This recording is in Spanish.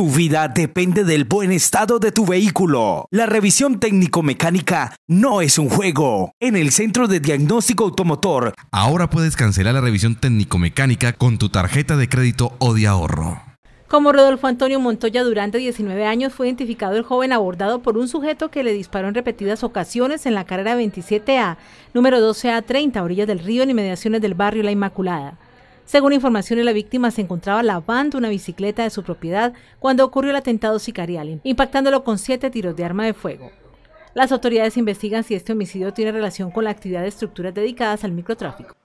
Tu vida depende del buen estado de tu vehículo. La revisión técnico-mecánica no es un juego. En el Centro de Diagnóstico Automotor, ahora puedes cancelar la revisión técnico-mecánica con tu tarjeta de crédito o de ahorro. Como Rodolfo Antonio Montoya durante 19 años, fue identificado el joven abordado por un sujeto que le disparó en repetidas ocasiones en la carrera 27A, número 12A30, orillas del río en inmediaciones del barrio La Inmaculada. Según información la víctima, se encontraba lavando una bicicleta de su propiedad cuando ocurrió el atentado sicarial, impactándolo con siete tiros de arma de fuego. Las autoridades investigan si este homicidio tiene relación con la actividad de estructuras dedicadas al microtráfico.